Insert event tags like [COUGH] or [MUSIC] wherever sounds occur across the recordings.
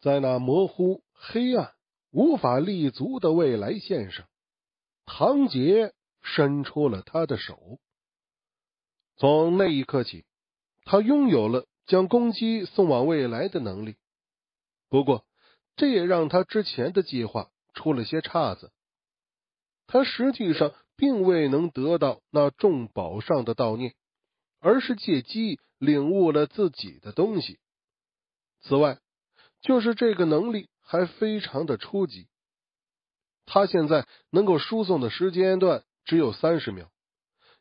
在那模糊、黑暗、无法立足的未来线上，唐杰伸出了他的手。从那一刻起，他拥有了将攻击送往未来的能力。不过，这也让他之前的计划出了些岔子。他实际上并未能得到那重宝上的悼念，而是借机领悟了自己的东西。此外，就是这个能力还非常的初级，他现在能够输送的时间段只有三十秒，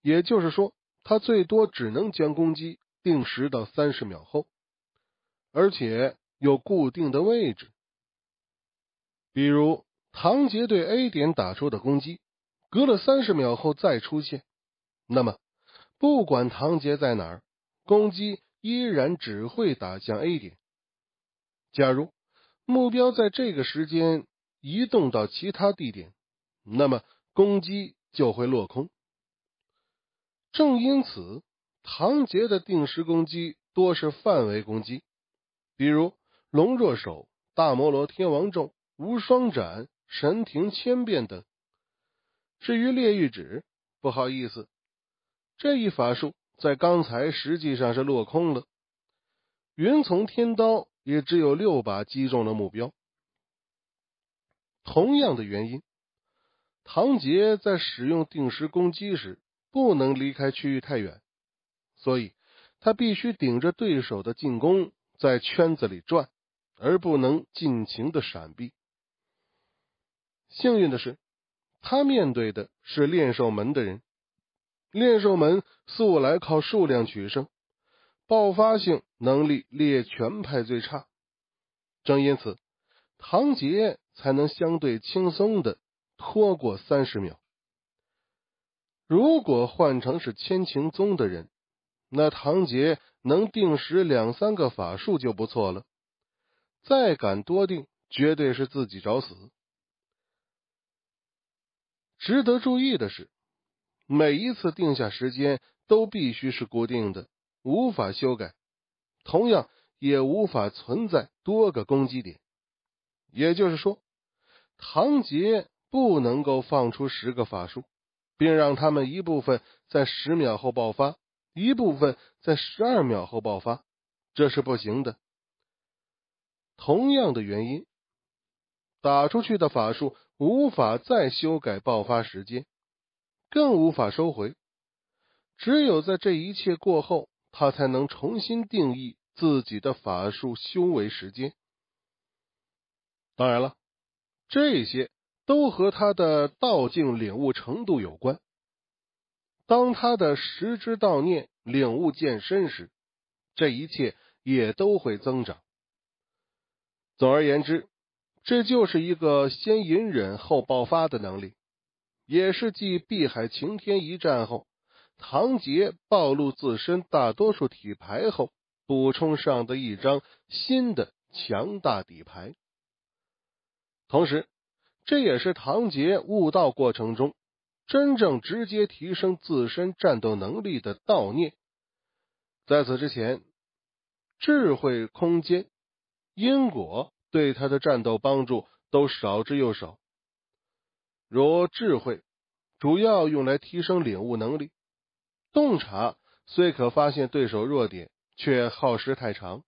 也就是说，他最多只能将攻击定时到三十秒后，而且有固定的位置。比如唐杰对 A 点打出的攻击，隔了三十秒后再出现，那么不管唐杰在哪儿，攻击依然只会打向 A 点。假如目标在这个时间移动到其他地点，那么攻击就会落空。正因此，唐杰的定时攻击多是范围攻击，比如龙若手、大摩罗天王咒、无双斩、神庭千变等。至于烈狱指，不好意思，这一法术在刚才实际上是落空了。云从天刀。也只有六把击中了目标。同样的原因，唐杰在使用定时攻击时不能离开区域太远，所以他必须顶着对手的进攻在圈子里转，而不能尽情的闪避。幸运的是，他面对的是炼兽门的人，炼兽门素来靠数量取胜。爆发性能力猎全派最差，正因此，唐杰才能相对轻松的拖过三十秒。如果换成是千晴宗的人，那唐杰能定时两三个法术就不错了，再敢多定，绝对是自己找死。值得注意的是，每一次定下时间都必须是固定的。无法修改，同样也无法存在多个攻击点。也就是说，唐杰不能够放出十个法术，并让他们一部分在十秒后爆发，一部分在十二秒后爆发，这是不行的。同样的原因，打出去的法术无法再修改爆发时间，更无法收回。只有在这一切过后。他才能重新定义自己的法术修为时间。当然了，这些都和他的道境领悟程度有关。当他的十之道念领悟渐深时，这一切也都会增长。总而言之，这就是一个先隐忍后爆发的能力，也是继碧海晴天一战后。唐杰暴露自身大多数底牌后，补充上的一张新的强大底牌。同时，这也是唐杰悟道过程中真正直接提升自身战斗能力的道念。在此之前，智慧、空间、因果对他的战斗帮助都少之又少。如智慧，主要用来提升领悟能力。洞察虽可发现对手弱点，却耗时太长，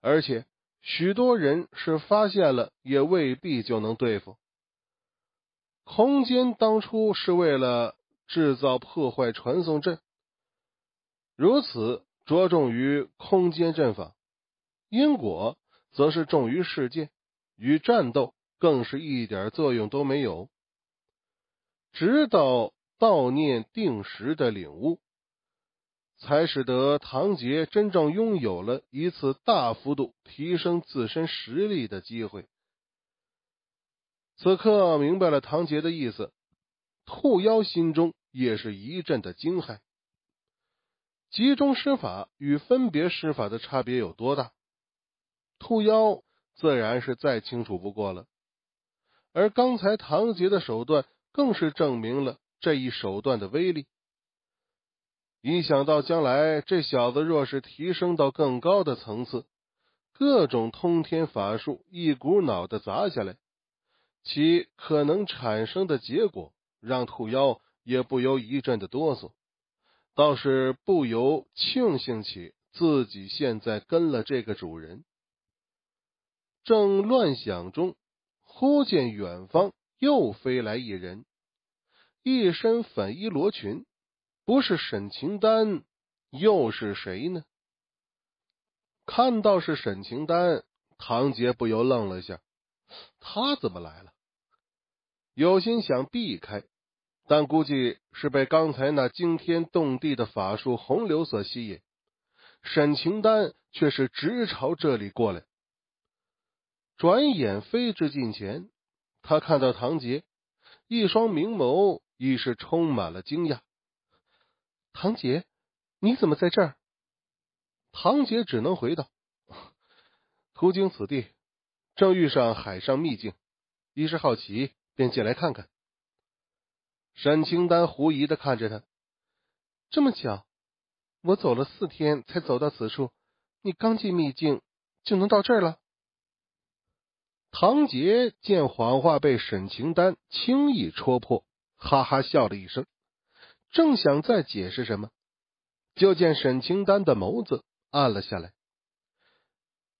而且许多人是发现了也未必就能对付。空间当初是为了制造破坏传送阵，如此着重于空间阵法，因果则是重于世界，与战斗更是一点作用都没有。直到。悼念定时的领悟，才使得唐杰真正拥有了一次大幅度提升自身实力的机会。此刻明白了唐杰的意思，兔妖心中也是一阵的惊骇。集中施法与分别施法的差别有多大？兔妖自然是再清楚不过了，而刚才唐杰的手段更是证明了。这一手段的威力，一想到将来这小子若是提升到更高的层次，各种通天法术一股脑的砸下来，其可能产生的结果，让兔妖也不由一阵的哆嗦，倒是不由庆幸起自己现在跟了这个主人。正乱想中，忽见远方又飞来一人。一身粉衣罗裙，不是沈晴丹又是谁呢？看到是沈晴丹，唐杰不由愣了一下，他怎么来了？有心想避开，但估计是被刚才那惊天动地的法术洪流所吸引，沈晴丹却是直朝这里过来，转眼飞至近前，他看到唐杰一双明眸。已是充满了惊讶，唐杰，你怎么在这儿？唐杰只能回道：“途经此地，正遇上海上秘境，一时好奇，便进来看看。”沈清丹狐疑的看着他：“这么巧？我走了四天才走到此处，你刚进秘境就能到这儿了？”唐杰见谎话被沈清丹轻易戳破。哈哈，笑了一声，正想再解释什么，就见沈清丹的眸子暗了下来。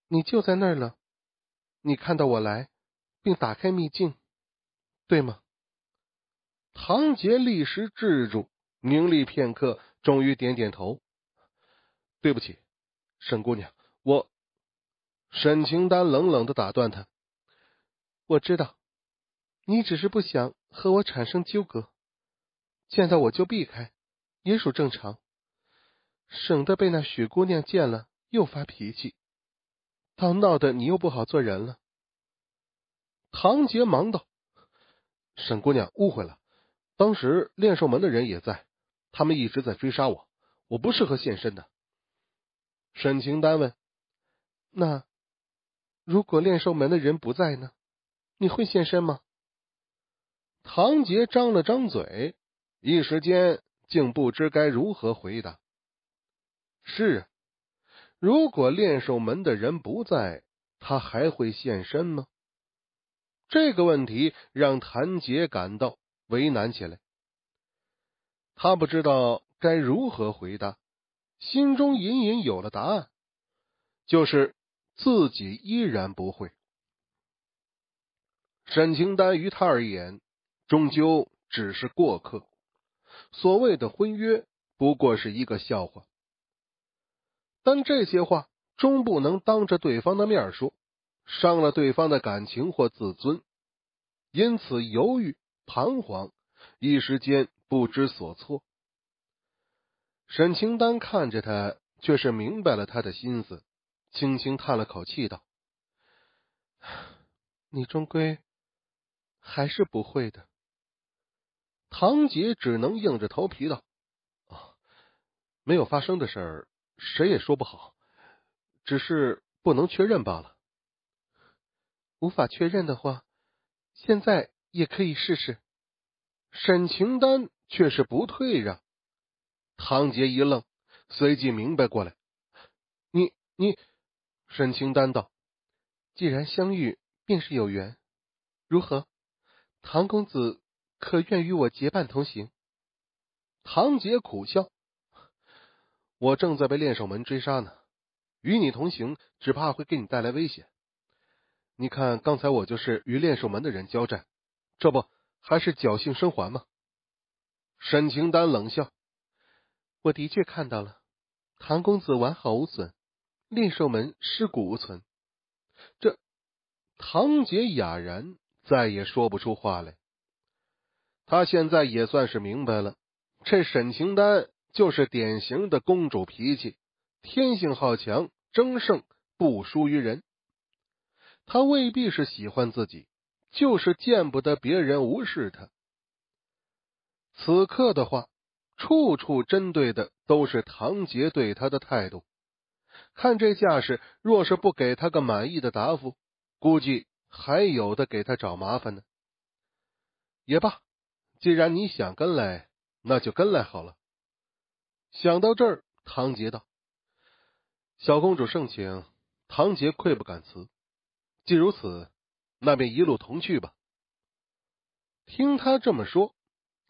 你就在那儿了，你看到我来，并打开秘境，对吗？唐杰立时制住，凝立片刻，终于点点头。对不起，沈姑娘，我……沈清丹冷冷的打断他，我知道。你只是不想和我产生纠葛，见到我就避开，也属正常，省得被那许姑娘见了又发脾气，倒闹得你又不好做人了。唐杰忙道：“沈姑娘误会了，当时炼兽门的人也在，他们一直在追杀我，我不适合现身的。”沈清丹问：“那如果炼兽门的人不在呢？你会现身吗？”唐杰张了张嘴，一时间竟不知该如何回答。是，啊，如果练兽门的人不在，他还会现身吗？这个问题让谭杰感到为难起来。他不知道该如何回答，心中隐隐有了答案，就是自己依然不会。沈清丹于他而言。终究只是过客，所谓的婚约不过是一个笑话。但这些话终不能当着对方的面说，伤了对方的感情或自尊，因此犹豫彷徨，一时间不知所措。沈清丹看着他，却是明白了他的心思，轻轻叹了口气道：“ [SIGHS] 你终归还是不会的。”唐杰只能硬着头皮道：“没有发生的事，谁也说不好，只是不能确认罢了。无法确认的话，现在也可以试试。”沈清丹却是不退让。唐杰一愣，随即明白过来：“你你……”沈清丹道：“既然相遇，便是有缘，如何？”唐公子。可愿与我结伴同行？唐杰苦笑：“我正在被练手门追杀呢，与你同行只怕会给你带来危险。你看，刚才我就是与练手门的人交战，这不还是侥幸生还吗？”沈清丹冷笑：“我的确看到了，唐公子完好无损，练手门尸骨无存。”这唐杰哑然，再也说不出话来。他现在也算是明白了，这沈晴丹就是典型的公主脾气，天性好强，争胜不输于人。他未必是喜欢自己，就是见不得别人无视他。此刻的话，处处针对的都是唐杰对他的态度。看这架势，若是不给他个满意的答复，估计还有的给他找麻烦呢。也罢。既然你想跟来，那就跟来好了。想到这儿，唐杰道：“小公主盛情，唐杰愧不敢辞。既如此，那便一路同去吧。”听他这么说，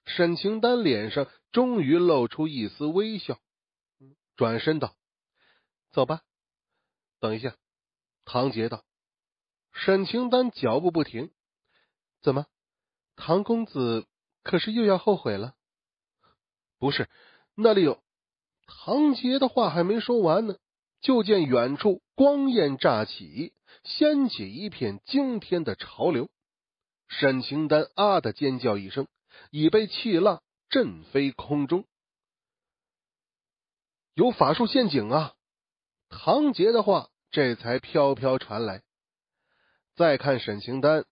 沈清丹脸上终于露出一丝微笑，转身道：“走吧。”等一下，唐杰道。沈清丹脚步不停：“怎么，唐公子？”可是又要后悔了，不是？那里有唐杰的话还没说完呢，就见远处光焰乍起，掀起一片惊天的潮流。沈清丹啊的尖叫一声，已被气浪震飞空中。有法术陷阱啊！唐杰的话这才飘飘传来。再看沈清丹，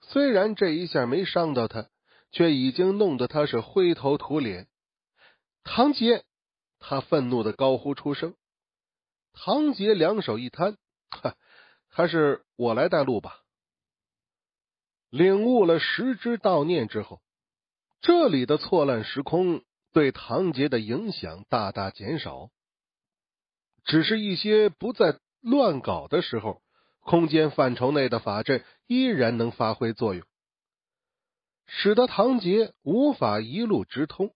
虽然这一下没伤到他。却已经弄得他是灰头土脸。唐杰，他愤怒的高呼出声。唐杰两手一摊，哈，还是我来带路吧。领悟了十之道念之后，这里的错乱时空对唐杰的影响大大减少。只是一些不在乱搞的时候，空间范畴内的法阵依然能发挥作用。使得唐杰无法一路直通。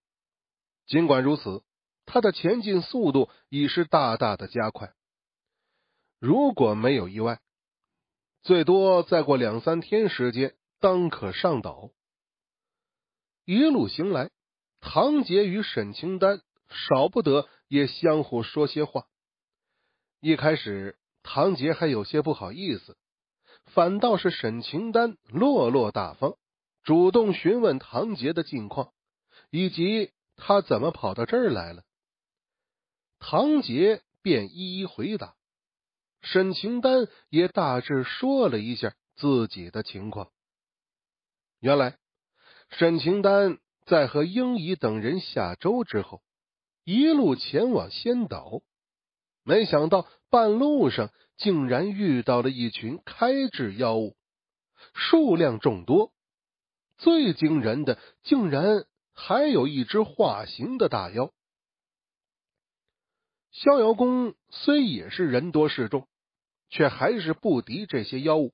尽管如此，他的前进速度已是大大的加快。如果没有意外，最多再过两三天时间，当可上岛。一路行来，唐杰与沈清丹少不得也相互说些话。一开始，唐杰还有些不好意思，反倒是沈清丹落落大方。主动询问唐杰的近况，以及他怎么跑到这儿来了。唐杰便一一回答，沈晴丹也大致说了一下自己的情况。原来，沈晴丹在和英姨等人下周之后，一路前往仙岛，没想到半路上竟然遇到了一群开智妖物，数量众多。最惊人的，竟然还有一只化形的大妖。逍遥宫虽也是人多势众，却还是不敌这些妖物，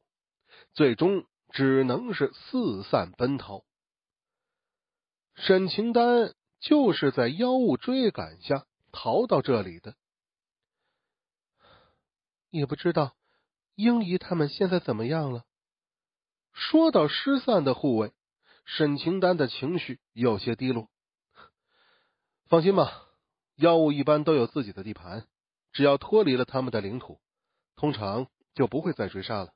最终只能是四散奔逃。沈清丹就是在妖物追赶下逃到这里的。也不知道英姨他们现在怎么样了。说到失散的护卫。沈晴丹的情绪有些低落。放心吧，妖物一般都有自己的地盘，只要脱离了他们的领土，通常就不会再追杀了。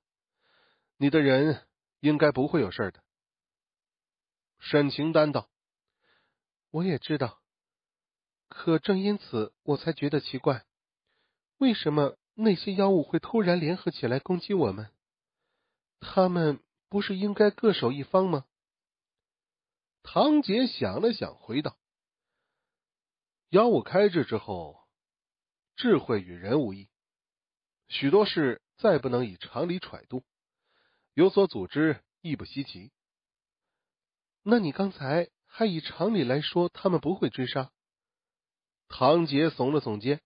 你的人应该不会有事的。沈晴丹道：“我也知道，可正因此我才觉得奇怪，为什么那些妖物会突然联合起来攻击我们？他们不是应该各守一方吗？”唐杰想了想，回道：“妖物开智之后，智慧与人无异，许多事再不能以常理揣度，有所组织亦不稀奇。那你刚才还以常理来说，他们不会追杀。”唐杰耸了耸肩：“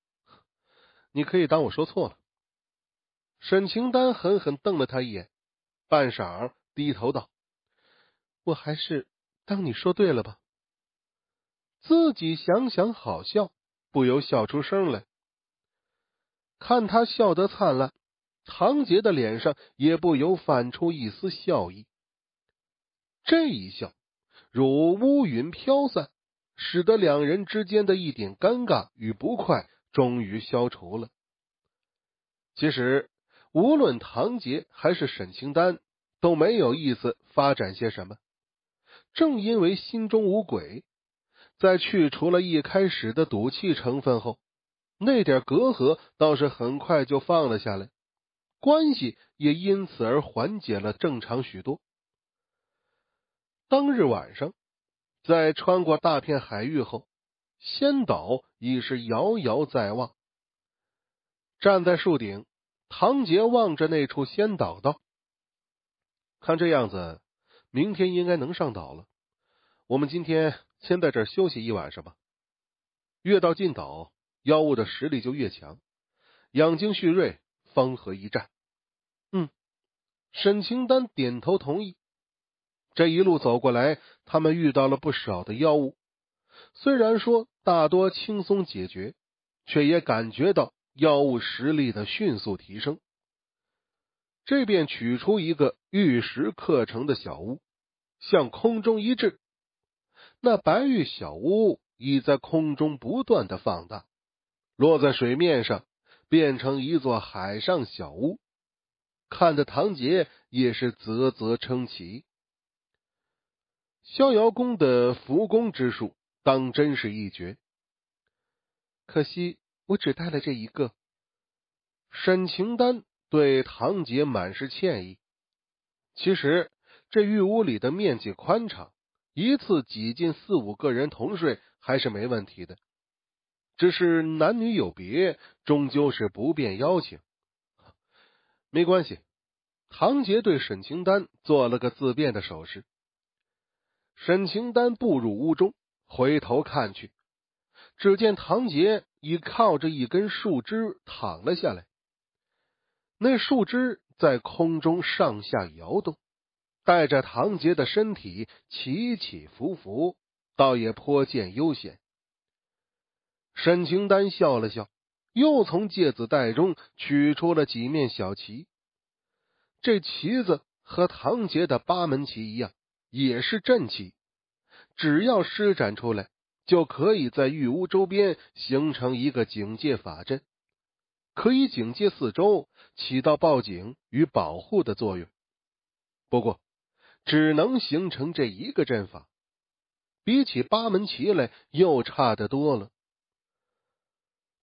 你可以当我说错了。”沈清丹狠狠瞪了他一眼，半晌低头道：“我还是。”当你说对了吧？自己想想，好笑，不由笑出声来。看他笑得灿烂，唐杰的脸上也不由泛出一丝笑意。这一笑，如乌云飘散，使得两人之间的一点尴尬与不快终于消除了。其实，无论唐杰还是沈清丹，都没有意思发展些什么。正因为心中无鬼，在去除了一开始的赌气成分后，那点隔阂倒是很快就放了下来，关系也因此而缓解了正常许多。当日晚上，在穿过大片海域后，仙岛已是遥遥在望。站在树顶，唐杰望着那处仙岛道：“看这样子。”明天应该能上岛了，我们今天先在这休息一晚上吧。越到近岛，妖物的实力就越强，养精蓄锐，方合一战。嗯，沈清丹点头同意。这一路走过来，他们遇到了不少的妖物，虽然说大多轻松解决，却也感觉到妖物实力的迅速提升。这便取出一个玉石刻成的小屋，向空中一掷，那白玉小屋已在空中不断的放大，落在水面上，变成一座海上小屋，看得唐杰也是啧啧称奇。逍遥宫的浮宫之术，当真是一绝。可惜我只带了这一个，沈晴丹。对唐杰满是歉意。其实这玉屋里的面积宽敞，一次挤进四五个人同睡还是没问题的。只是男女有别，终究是不便邀请。没关系，唐杰对沈清丹做了个自便的手势。沈清丹步入屋中，回头看去，只见唐杰已靠着一根树枝躺了下来。那树枝在空中上下摇动，带着唐杰的身体起起伏伏，倒也颇见悠闲。沈清丹笑了笑，又从戒子袋中取出了几面小旗。这旗子和唐杰的八门旗一样，也是阵旗，只要施展出来，就可以在玉屋周边形成一个警戒法阵。可以警戒四周，起到报警与保护的作用。不过，只能形成这一个阵法，比起八门旗来又差得多了。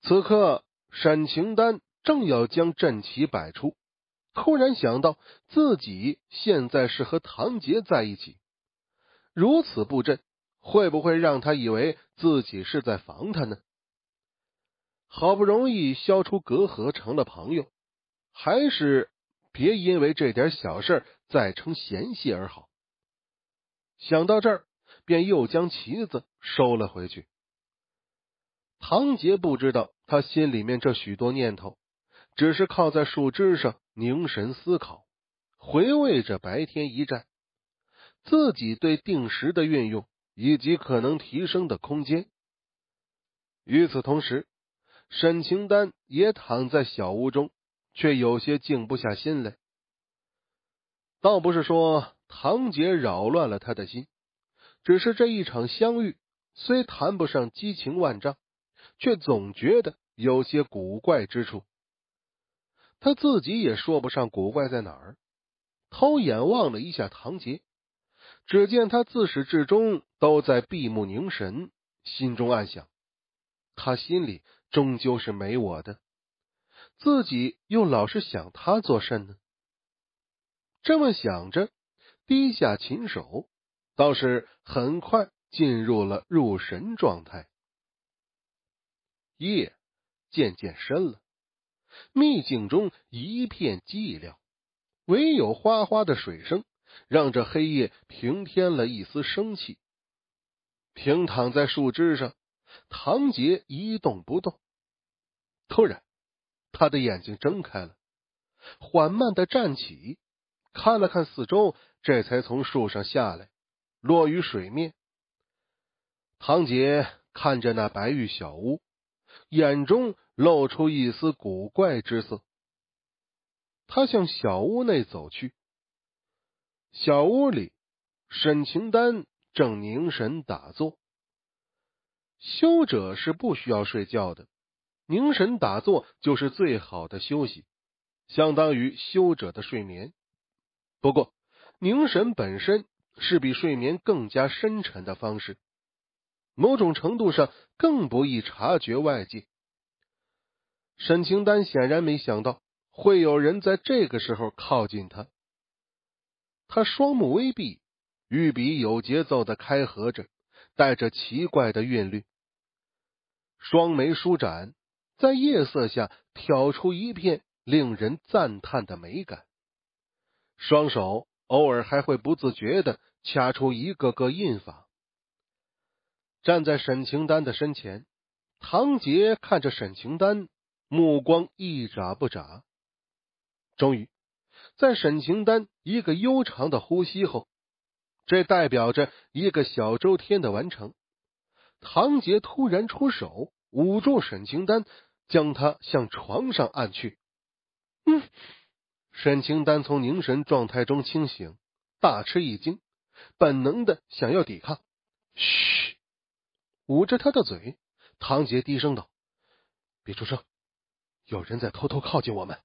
此刻，沈晴丹正要将阵旗摆出，突然想到自己现在是和唐杰在一起，如此布阵，会不会让他以为自己是在防他呢？好不容易消除隔阂，成了朋友，还是别因为这点小事再成嫌隙而好。想到这儿，便又将旗子收了回去。唐杰不知道他心里面这许多念头，只是靠在树枝上凝神思考，回味着白天一战，自己对定时的运用以及可能提升的空间。与此同时。沈清丹也躺在小屋中，却有些静不下心来。倒不是说唐杰扰乱了他的心，只是这一场相遇虽谈不上激情万丈，却总觉得有些古怪之处。他自己也说不上古怪在哪儿。偷眼望了一下唐杰，只见他自始至终都在闭目凝神，心中暗想：他心里。终究是没我的，自己又老是想他做甚呢？这么想着，低下琴手，倒是很快进入了入神状态。夜渐渐深了，秘境中一片寂寥，唯有哗哗的水声，让这黑夜平添了一丝生气。平躺在树枝上。唐杰一动不动，突然，他的眼睛睁开了，缓慢的站起，看了看四周，这才从树上下来，落于水面。唐杰看着那白玉小屋，眼中露出一丝古怪之色。他向小屋内走去，小屋里，沈晴丹正凝神打坐。修者是不需要睡觉的，凝神打坐就是最好的休息，相当于修者的睡眠。不过，凝神本身是比睡眠更加深沉的方式，某种程度上更不易察觉外界。沈清丹显然没想到会有人在这个时候靠近他，他双目微闭，玉笔有节奏的开合着。带着奇怪的韵律，双眉舒展，在夜色下挑出一片令人赞叹的美感。双手偶尔还会不自觉的掐出一个个印法。站在沈晴丹的身前，唐杰看着沈晴丹，目光一眨不眨。终于，在沈晴丹一个悠长的呼吸后。这代表着一个小周天的完成。唐杰突然出手，捂住沈清丹，将他向床上按去。嗯，沈清丹从凝神状态中清醒，大吃一惊，本能的想要抵抗。嘘，捂着他的嘴，唐杰低声道：“别出声，有人在偷偷靠近我们。”